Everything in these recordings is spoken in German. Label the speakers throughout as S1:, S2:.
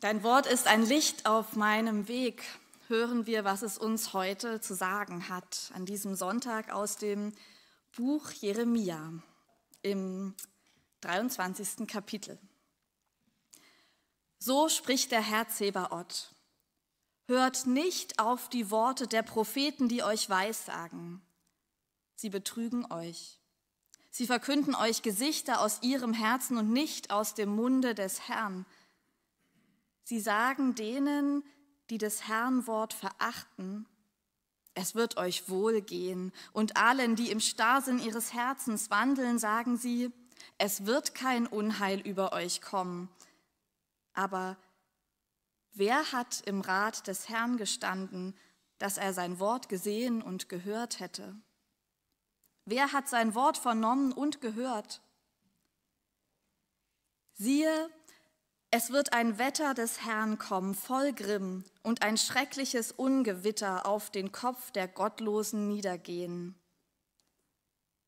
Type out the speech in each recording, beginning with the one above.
S1: Dein Wort ist ein Licht auf meinem Weg. Hören wir, was es uns heute zu sagen hat, an diesem Sonntag aus dem Buch Jeremia im 23. Kapitel. So spricht der Herr Zebaoth. Hört nicht auf die Worte der Propheten, die euch weissagen. Sie betrügen euch. Sie verkünden euch Gesichter aus ihrem Herzen und nicht aus dem Munde des Herrn. Sie sagen denen, die des Herrn Wort verachten, es wird euch wohl gehen. Und allen, die im Starrsinn ihres Herzens wandeln, sagen sie, es wird kein Unheil über euch kommen. Aber wer hat im Rat des Herrn gestanden, dass er sein Wort gesehen und gehört hätte? Wer hat sein Wort vernommen und gehört? Siehe, es wird ein Wetter des Herrn kommen, voll Grimm, und ein schreckliches Ungewitter auf den Kopf der Gottlosen niedergehen.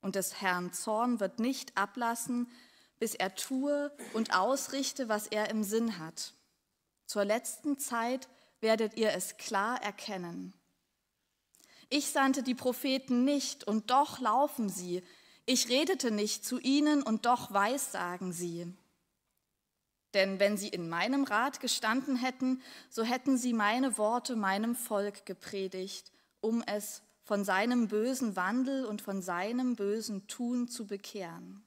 S1: Und des Herrn Zorn wird nicht ablassen, bis er tue und ausrichte, was er im Sinn hat. Zur letzten Zeit werdet ihr es klar erkennen. Ich sandte die Propheten nicht, und doch laufen sie. Ich redete nicht zu ihnen, und doch weissagen sie. Denn wenn sie in meinem Rat gestanden hätten, so hätten sie meine Worte meinem Volk gepredigt, um es von seinem bösen Wandel und von seinem bösen Tun zu bekehren.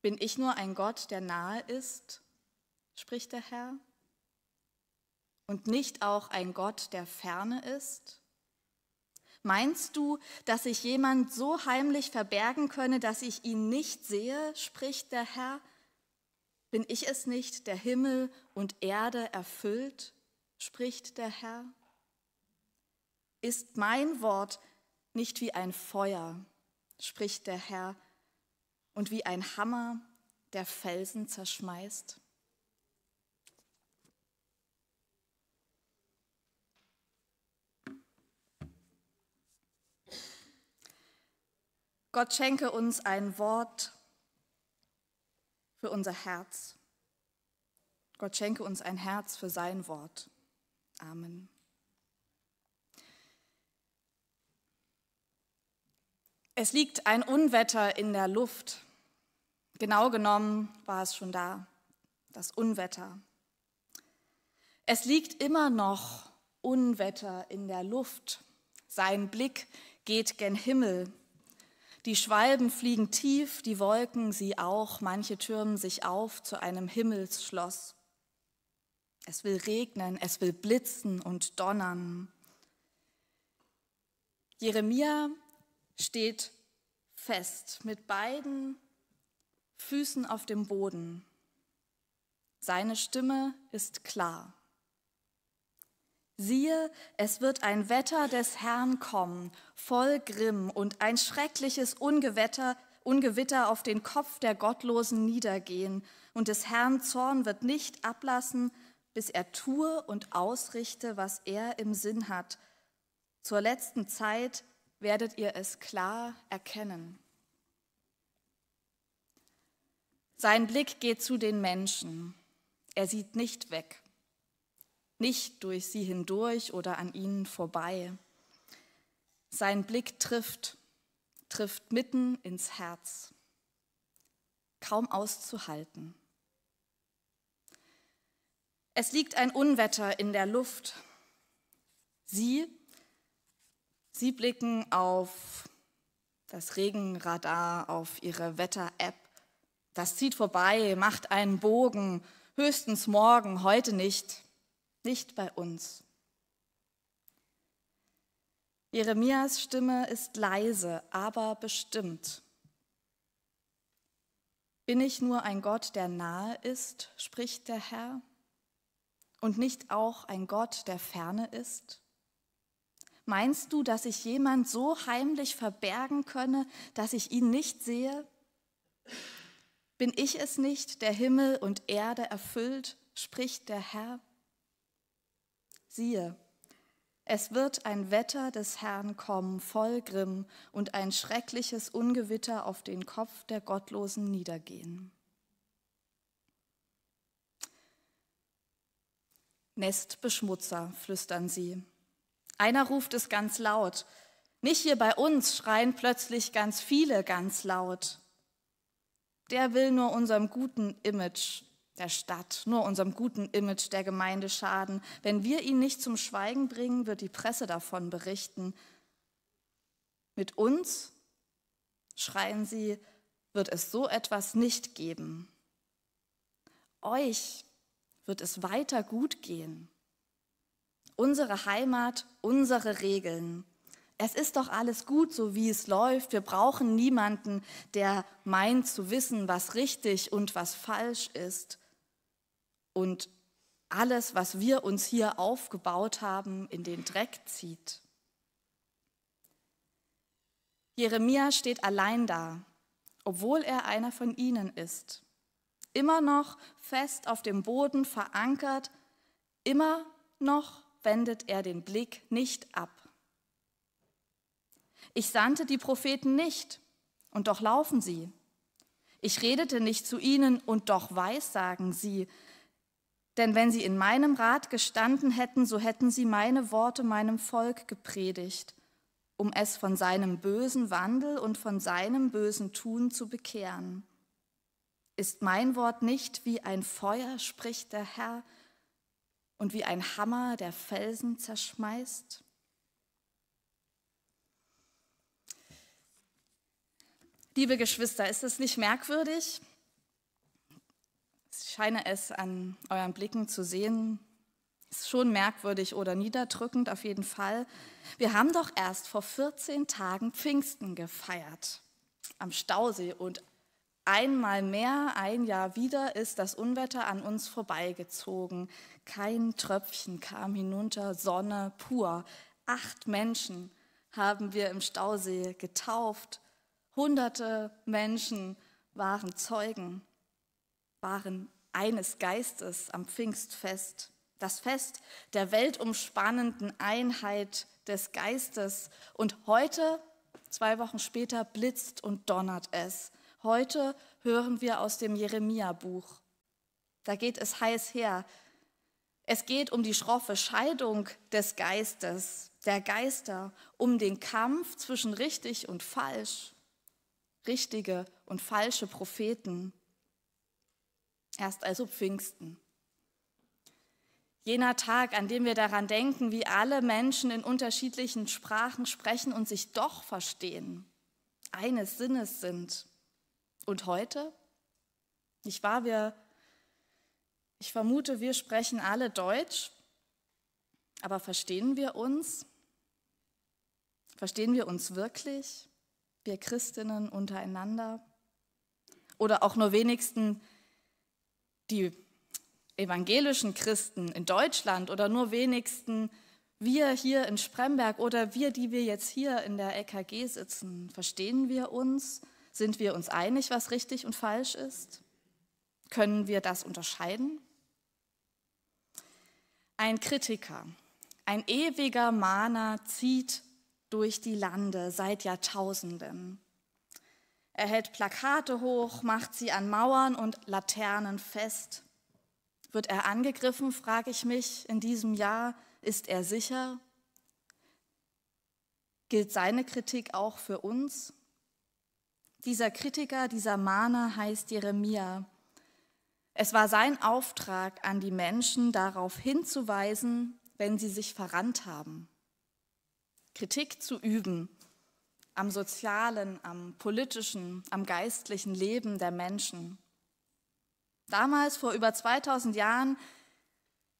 S1: Bin ich nur ein Gott, der nahe ist, spricht der Herr, und nicht auch ein Gott, der ferne ist? Meinst du, dass ich jemand so heimlich verbergen könne, dass ich ihn nicht sehe, spricht der Herr, bin ich es nicht, der Himmel und Erde erfüllt, spricht der Herr? Ist mein Wort nicht wie ein Feuer, spricht der Herr, und wie ein Hammer, der Felsen zerschmeißt? Gott schenke uns ein Wort für unser Herz. Gott schenke uns ein Herz für sein Wort. Amen. Es liegt ein Unwetter in der Luft. Genau genommen war es schon da, das Unwetter. Es liegt immer noch Unwetter in der Luft. Sein Blick geht gen Himmel. Die Schwalben fliegen tief, die Wolken sie auch, manche türmen sich auf zu einem Himmelsschloss. Es will regnen, es will blitzen und donnern. Jeremia steht fest mit beiden Füßen auf dem Boden. Seine Stimme ist klar. Siehe, es wird ein Wetter des Herrn kommen, voll Grimm und ein schreckliches Ungewetter, Ungewitter auf den Kopf der Gottlosen niedergehen, und des Herrn Zorn wird nicht ablassen, bis er tue und ausrichte, was er im Sinn hat. Zur letzten Zeit werdet ihr es klar erkennen. Sein Blick geht zu den Menschen. Er sieht nicht weg nicht durch sie hindurch oder an ihnen vorbei. Sein Blick trifft, trifft mitten ins Herz, kaum auszuhalten. Es liegt ein Unwetter in der Luft. Sie, sie blicken auf das Regenradar, auf ihre Wetter-App. Das zieht vorbei, macht einen Bogen, höchstens morgen, heute nicht nicht bei uns. Jeremias Stimme ist leise, aber bestimmt. Bin ich nur ein Gott, der nahe ist, spricht der Herr, und nicht auch ein Gott, der ferne ist? Meinst du, dass ich jemand so heimlich verbergen könne, dass ich ihn nicht sehe? Bin ich es nicht, der Himmel und Erde erfüllt, spricht der Herr? Siehe, es wird ein Wetter des Herrn kommen, voll Grimm, und ein schreckliches Ungewitter auf den Kopf der Gottlosen niedergehen. Nestbeschmutzer, flüstern sie. Einer ruft es ganz laut. Nicht hier bei uns schreien plötzlich ganz viele ganz laut. Der will nur unserem guten Image der Stadt, nur unserem guten Image der Gemeinde schaden. Wenn wir ihn nicht zum Schweigen bringen, wird die Presse davon berichten. Mit uns, schreien sie, wird es so etwas nicht geben. Euch wird es weiter gut gehen. Unsere Heimat, unsere Regeln. Es ist doch alles gut, so wie es läuft. Wir brauchen niemanden, der meint zu wissen, was richtig und was falsch ist und alles, was wir uns hier aufgebaut haben, in den Dreck zieht. Jeremia steht allein da, obwohl er einer von ihnen ist, immer noch fest auf dem Boden verankert, immer noch wendet er den Blick nicht ab. Ich sandte die Propheten nicht, und doch laufen sie. Ich redete nicht zu ihnen, und doch weissagen sie. Denn wenn sie in meinem Rat gestanden hätten, so hätten sie meine Worte meinem Volk gepredigt, um es von seinem bösen Wandel und von seinem bösen Tun zu bekehren. Ist mein Wort nicht wie ein Feuer, spricht der Herr, und wie ein Hammer, der Felsen zerschmeißt? Liebe Geschwister, ist es nicht merkwürdig? scheine es an euren Blicken zu sehen, ist schon merkwürdig oder niederdrückend auf jeden Fall. Wir haben doch erst vor 14 Tagen Pfingsten gefeiert am Stausee und einmal mehr, ein Jahr wieder ist das Unwetter an uns vorbeigezogen. Kein Tröpfchen kam hinunter, Sonne pur. Acht Menschen haben wir im Stausee getauft. Hunderte Menschen waren Zeugen waren eines Geistes am Pfingstfest, das Fest der weltumspannenden Einheit des Geistes. Und heute, zwei Wochen später, blitzt und donnert es. Heute hören wir aus dem Jeremia-Buch. Da geht es heiß her. Es geht um die schroffe Scheidung des Geistes, der Geister, um den Kampf zwischen richtig und falsch, richtige und falsche Propheten. Erst also Pfingsten. Jener Tag, an dem wir daran denken, wie alle Menschen in unterschiedlichen Sprachen sprechen und sich doch verstehen, eines Sinnes sind. Und heute? Nicht wahr? Wir, ich vermute, wir sprechen alle Deutsch, aber verstehen wir uns? Verstehen wir uns wirklich, wir Christinnen untereinander? Oder auch nur wenigstens die evangelischen Christen in Deutschland oder nur wenigsten wir hier in Spremberg oder wir, die wir jetzt hier in der EKG sitzen, verstehen wir uns? Sind wir uns einig, was richtig und falsch ist? Können wir das unterscheiden? Ein Kritiker, ein ewiger Mahner zieht durch die Lande seit Jahrtausenden. Er hält Plakate hoch, macht sie an Mauern und Laternen fest. Wird er angegriffen, frage ich mich, in diesem Jahr? Ist er sicher? Gilt seine Kritik auch für uns? Dieser Kritiker, dieser Mahner heißt Jeremia. Es war sein Auftrag an die Menschen, darauf hinzuweisen, wenn sie sich verrannt haben. Kritik zu üben, am sozialen, am politischen, am geistlichen Leben der Menschen. Damals, vor über 2000 Jahren,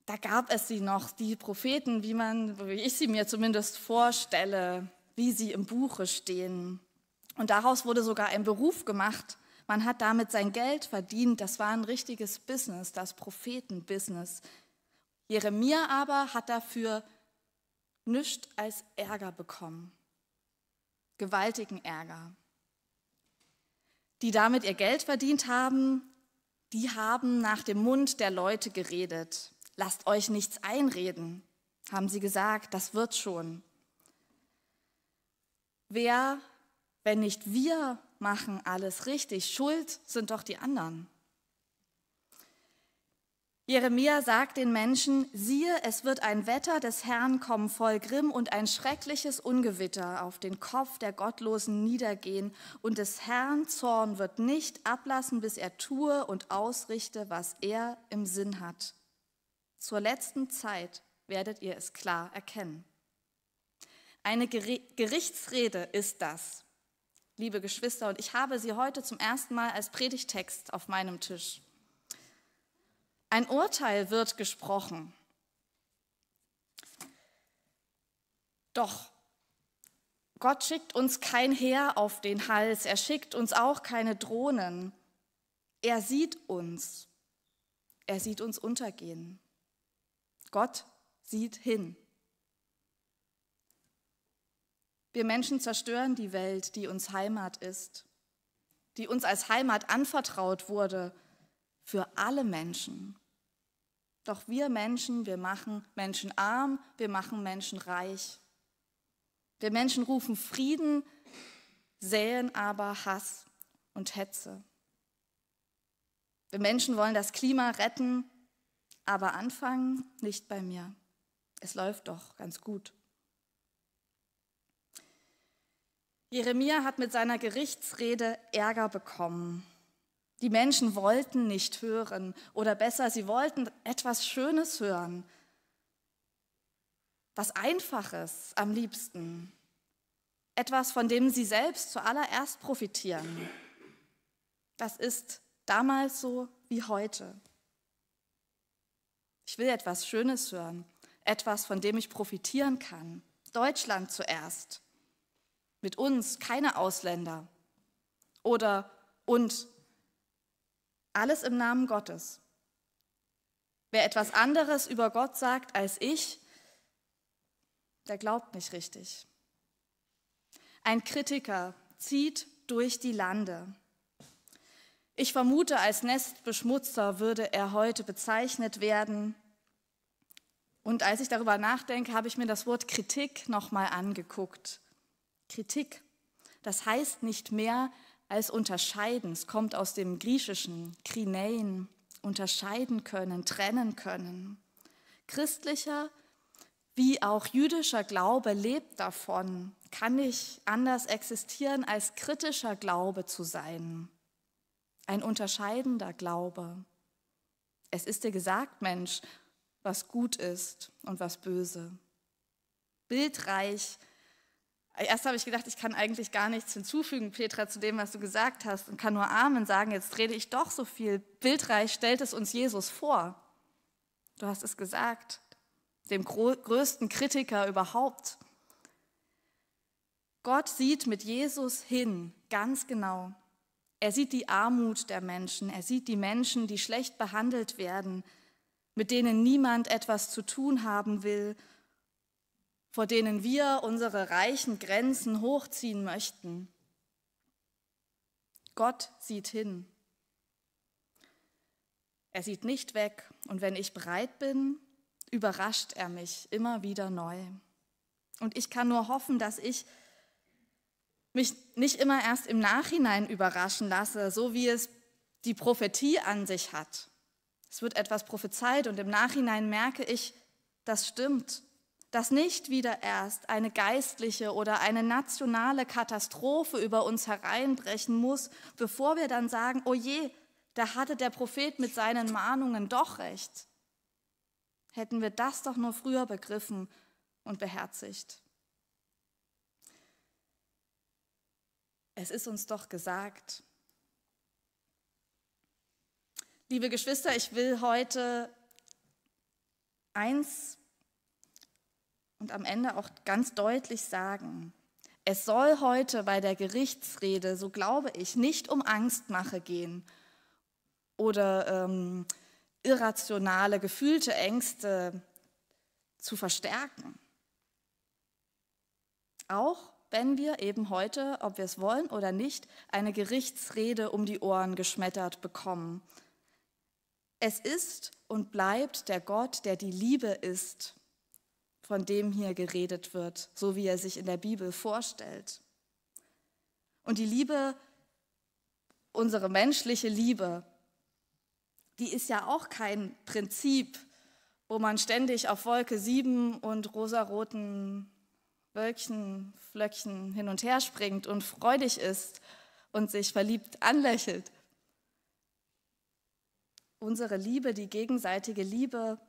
S1: da gab es sie noch, die Propheten, wie, man, wie ich sie mir zumindest vorstelle, wie sie im Buche stehen. Und daraus wurde sogar ein Beruf gemacht. Man hat damit sein Geld verdient. Das war ein richtiges Business, das Prophetenbusiness. Jeremia aber hat dafür nichts als Ärger bekommen gewaltigen Ärger. Die damit ihr Geld verdient haben, die haben nach dem Mund der Leute geredet. Lasst euch nichts einreden, haben sie gesagt, das wird schon. Wer, wenn nicht wir, machen alles richtig, schuld sind doch die anderen. Jeremia sagt den Menschen, siehe, es wird ein Wetter des Herrn kommen voll Grimm und ein schreckliches Ungewitter auf den Kopf der Gottlosen niedergehen und des Herrn Zorn wird nicht ablassen, bis er tue und ausrichte, was er im Sinn hat. Zur letzten Zeit werdet ihr es klar erkennen. Eine Gerichtsrede ist das, liebe Geschwister, und ich habe sie heute zum ersten Mal als Predigtext auf meinem Tisch. Ein Urteil wird gesprochen. Doch Gott schickt uns kein Heer auf den Hals, er schickt uns auch keine Drohnen. Er sieht uns. Er sieht uns untergehen. Gott sieht hin. Wir Menschen zerstören die Welt, die uns Heimat ist, die uns als Heimat anvertraut wurde für alle Menschen. Doch wir Menschen, wir machen Menschen arm, wir machen Menschen reich. Wir Menschen rufen Frieden, säen aber Hass und Hetze. Wir Menschen wollen das Klima retten, aber anfangen nicht bei mir. Es läuft doch ganz gut. Jeremia hat mit seiner Gerichtsrede Ärger bekommen. Die Menschen wollten nicht hören oder besser, sie wollten etwas Schönes hören, was Einfaches am liebsten, etwas, von dem sie selbst zuallererst profitieren. Das ist damals so wie heute. Ich will etwas Schönes hören, etwas, von dem ich profitieren kann. Deutschland zuerst. Mit uns keine Ausländer. Oder und alles im Namen Gottes. Wer etwas anderes über Gott sagt als ich, der glaubt nicht richtig. Ein Kritiker zieht durch die Lande. Ich vermute, als Nestbeschmutzer würde er heute bezeichnet werden. Und als ich darüber nachdenke, habe ich mir das Wort Kritik nochmal angeguckt. Kritik, das heißt nicht mehr als unterscheiden. Es kommt aus dem Griechischen, krinein, unterscheiden können, trennen können. Christlicher wie auch jüdischer Glaube lebt davon, kann nicht anders existieren, als kritischer Glaube zu sein. Ein unterscheidender Glaube. Es ist dir gesagt, Mensch, was gut ist und was böse. Bildreich Erst habe ich gedacht, ich kann eigentlich gar nichts hinzufügen, Petra, zu dem, was du gesagt hast und kann nur Amen sagen. Jetzt rede ich doch so viel. Bildreich stellt es uns Jesus vor. Du hast es gesagt, dem größten Kritiker überhaupt. Gott sieht mit Jesus hin, ganz genau. Er sieht die Armut der Menschen, er sieht die Menschen, die schlecht behandelt werden, mit denen niemand etwas zu tun haben will vor denen wir unsere reichen Grenzen hochziehen möchten. Gott sieht hin. Er sieht nicht weg und wenn ich bereit bin, überrascht er mich immer wieder neu. Und ich kann nur hoffen, dass ich mich nicht immer erst im Nachhinein überraschen lasse, so wie es die Prophetie an sich hat. Es wird etwas prophezeit und im Nachhinein merke ich, das stimmt dass nicht wieder erst eine geistliche oder eine nationale Katastrophe über uns hereinbrechen muss, bevor wir dann sagen, oh je, da hatte der Prophet mit seinen Mahnungen doch recht. Hätten wir das doch nur früher begriffen und beherzigt. Es ist uns doch gesagt. Liebe Geschwister, ich will heute eins und am Ende auch ganz deutlich sagen, es soll heute bei der Gerichtsrede, so glaube ich, nicht um Angstmache gehen oder ähm, irrationale, gefühlte Ängste zu verstärken. Auch wenn wir eben heute, ob wir es wollen oder nicht, eine Gerichtsrede um die Ohren geschmettert bekommen. Es ist und bleibt der Gott, der die Liebe ist von dem hier geredet wird, so wie er sich in der Bibel vorstellt. Und die Liebe, unsere menschliche Liebe, die ist ja auch kein Prinzip, wo man ständig auf Wolke sieben und rosaroten Wölkchen, Flöckchen hin und her springt und freudig ist und sich verliebt anlächelt. Unsere Liebe, die gegenseitige Liebe,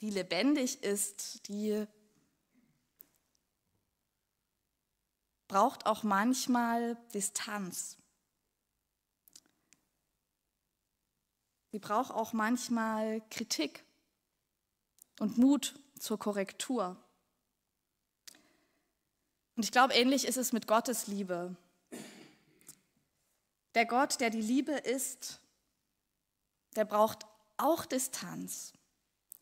S1: die lebendig ist, die braucht auch manchmal Distanz. Sie braucht auch manchmal Kritik und Mut zur Korrektur. Und ich glaube, ähnlich ist es mit Gottes Liebe. Der Gott, der die Liebe ist, der braucht auch Distanz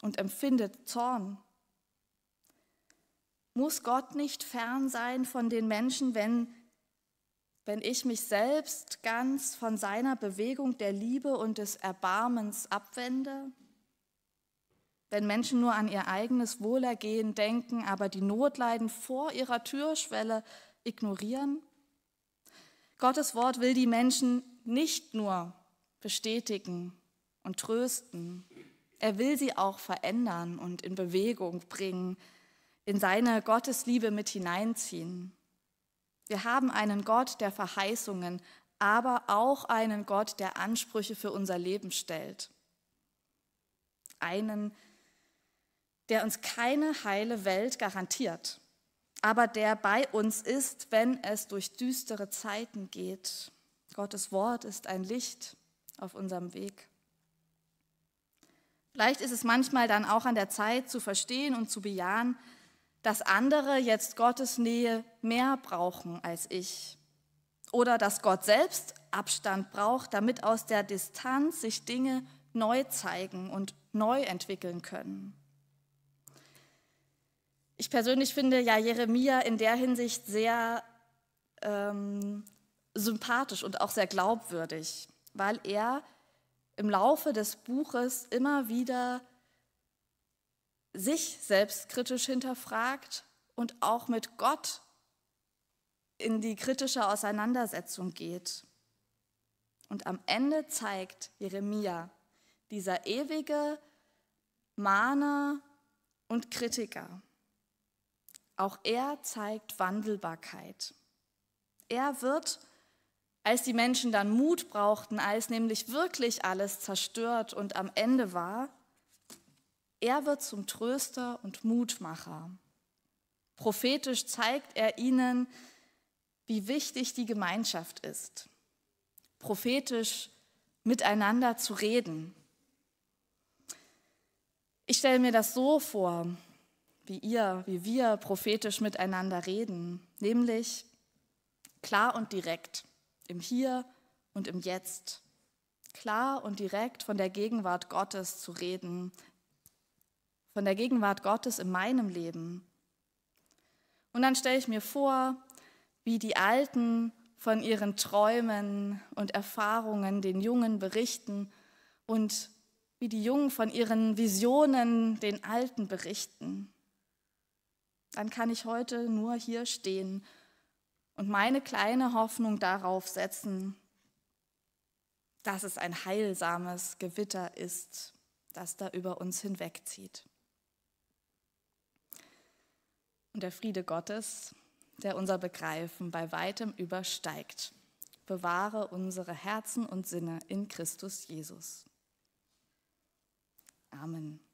S1: und empfindet Zorn. Muss Gott nicht fern sein von den Menschen, wenn, wenn ich mich selbst ganz von seiner Bewegung der Liebe und des Erbarmens abwende? Wenn Menschen nur an ihr eigenes Wohlergehen denken, aber die Notleiden vor ihrer Türschwelle ignorieren? Gottes Wort will die Menschen nicht nur bestätigen und trösten, er will sie auch verändern und in Bewegung bringen, in seine Gottesliebe mit hineinziehen. Wir haben einen Gott der Verheißungen, aber auch einen Gott, der Ansprüche für unser Leben stellt. Einen, der uns keine heile Welt garantiert, aber der bei uns ist, wenn es durch düstere Zeiten geht. Gottes Wort ist ein Licht auf unserem Weg. Vielleicht ist es manchmal dann auch an der Zeit zu verstehen und zu bejahen, dass andere jetzt Gottes Nähe mehr brauchen als ich. Oder dass Gott selbst Abstand braucht, damit aus der Distanz sich Dinge neu zeigen und neu entwickeln können. Ich persönlich finde ja Jeremia in der Hinsicht sehr ähm, sympathisch und auch sehr glaubwürdig, weil er im Laufe des Buches immer wieder sich selbstkritisch hinterfragt und auch mit Gott in die kritische Auseinandersetzung geht. Und am Ende zeigt Jeremia, dieser ewige Mahner und Kritiker, auch er zeigt Wandelbarkeit. Er wird als die Menschen dann Mut brauchten, als nämlich wirklich alles zerstört und am Ende war, er wird zum Tröster und Mutmacher. Prophetisch zeigt er ihnen, wie wichtig die Gemeinschaft ist. Prophetisch miteinander zu reden. Ich stelle mir das so vor, wie ihr, wie wir prophetisch miteinander reden, nämlich klar und direkt im Hier und im Jetzt. Klar und direkt von der Gegenwart Gottes zu reden, von der Gegenwart Gottes in meinem Leben. Und dann stelle ich mir vor, wie die Alten von ihren Träumen und Erfahrungen den Jungen berichten und wie die Jungen von ihren Visionen den Alten berichten. Dann kann ich heute nur hier stehen und meine kleine Hoffnung darauf setzen, dass es ein heilsames Gewitter ist, das da über uns hinwegzieht. Und der Friede Gottes, der unser Begreifen bei weitem übersteigt, bewahre unsere Herzen und Sinne in Christus Jesus. Amen.